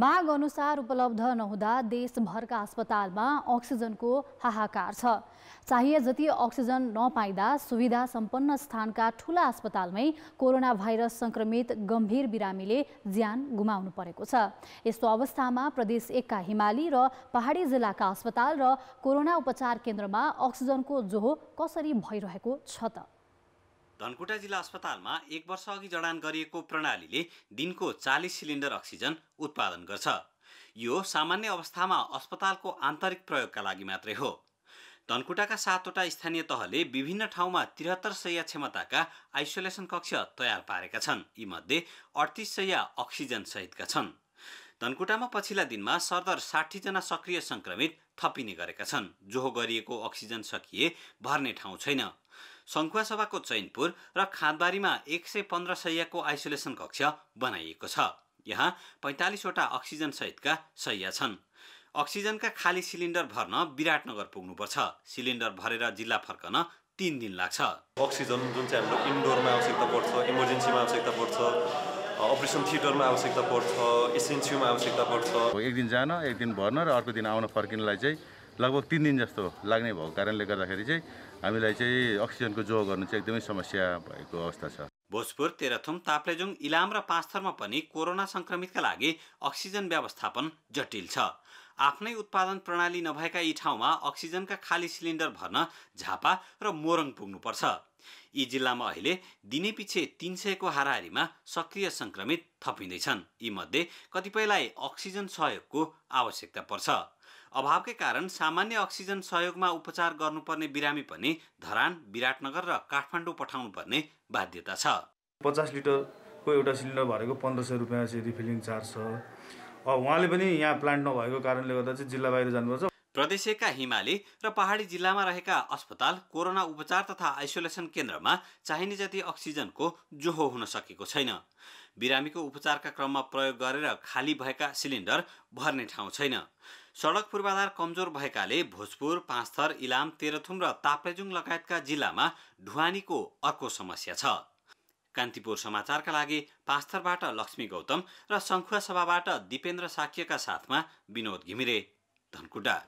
माग अनुसार उपलब्ध नहुँदा देशभरका अस्पतालमा अक्सिजनको हाहाकार छ चाहिए जति अक्सिजन नपाइँदा सुविधा सम्पन्न स्थानका ठुला अस्पतालमै कोरोना भाइरस संक्रमित गम्भीर बिरामीले ज्यान गुमाउनु परेको छ यस्तो अवस्थामा प्रदेश एकका हिमाली र पहाडी जिल्लाका अस्पताल र कोरोना उपचार केन्द्रमा अक्सिजनको जोहो कसरी भइरहेको छ त धनकुटा जिल्ला अस्पतालमा एक वर्ष अघि जडान गरिएको प्रणालीले दिनको चालिस सिलिन्डर अक्सिजन उत्पादन गर्छ यो सामान्य अवस्थामा अस्पतालको आन्तरिक प्रयोगका लागि मात्रै हो धनकुटाका सातवटा स्थानीय तहले विभिन्न ठाउँमा त्रिहत्तर सय क्षमताका आइसोलेसन कक्ष तयार पारेका छन् यीमध्ये अडतिस सय अक्सिजन सहितका छन् धनकुटामा पछिल्ला दिनमा सरदर साठीजना सक्रिय सङ्क्रमित थपिने गरेका छन् जो गरिएको अक्सिजन सकिए भर्ने ठाउँ छैन सङ्खुवासभाको चैनपुर र खाँदबारीमा एक सय पन्ध्र सयको आइसोलेसन कक्ष बनाइएको छ यहाँ पैँतालिसवटा सहितका सय छन् अक्सिजनका खाली सिलिन्डर भर्न विराटनगर पुग्नुपर्छ सिलिन्डर भरेर जिल्ला फर्कन तिन दिन लाग्छ अक्सिजन जुन चाहिँ हाम्रो इन्डोरमा आवश्यकता पर्छ इमर्जेन्सीमा आवश्यकता पर्छ अपरेसन थिएटरमा आवश्यकता पर्छ एसएनसियुमा आवश्यकता पर्छ एक दिन जान एक दिन भर्न र अर्को दिन आउन फर्किनलाई चाहिँ लगभग तिन दिन जस्तो लाग्ने भएको कारणले गर्दाखेरि चाहिँ हामीलाई चाहिँ अक्सिजनको जो गर्नु चाहिँ एकदमै समस्या भएको अवस्था छ भोजपुर तेह्रथुम ताप्लेजुङ इलाम र पाँचथरमा पनि कोरोना सङ्क्रमितका लागि अक्सिजन व्यवस्थापन जटिल छ आफ्नै उत्पादन प्रणाली नभएका यी ठाउँमा अक्सिजनका खाली सिलिन्डर भर्न झापा र मोरङ पुग्नुपर्छ यी जिल्लामा अहिले दिनै पछि तिन सयको हाराहारीमा सक्रिय सङ्क्रमित थपिँदैछन् यीमध्ये कतिपयलाई अक्सिजन सहयोगको आवश्यकता पर्छ अभावकै कारण सामान्य अक्सिजन सहयोगमा उपचार गर्नुपर्ने बिरामी पनि धरान विराटनगर र काठमाडौँ पठाउनुपर्ने बाध्यता छ पचास लिटरको एउटा सिलिन्डर भरेको पन्ध्र सय रुपियाँ चाहिँ रिफिलिङ चार्ज छ उहाँले पनि यहाँ प्लान्ट नभएको कारणले गर्दा चाहिँ जिल्ला बाहिर जानुपर्छ प्रदेशका हिमाली र पहाडी जिल्लामा रहेका अस्पताल कोरोना उपचार तथा आइसोलेसन केन्द्रमा चाहिने जति अक्सिजनको जोहो हुन सकेको छैन बिरामीको उपचारका क्रममा प्रयोग गरेर खाली भएका सिलिन्डर भर्ने ठाउँ छैन सडक पूर्वाधार कमजोर भएकाले भोजपुर पाँचथर इलाम तेह्रथुम र ताप्लेजुङ लगायतका जिल्लामा ढुवानीको अर्को समस्या छ कान्तिपुर समाचारका लागि पाँचथरबाट लक्ष्मी गौतम र सभाबाट दिपेन्द्र साक्यका साथमा विनोद घिमिरे धनकुटा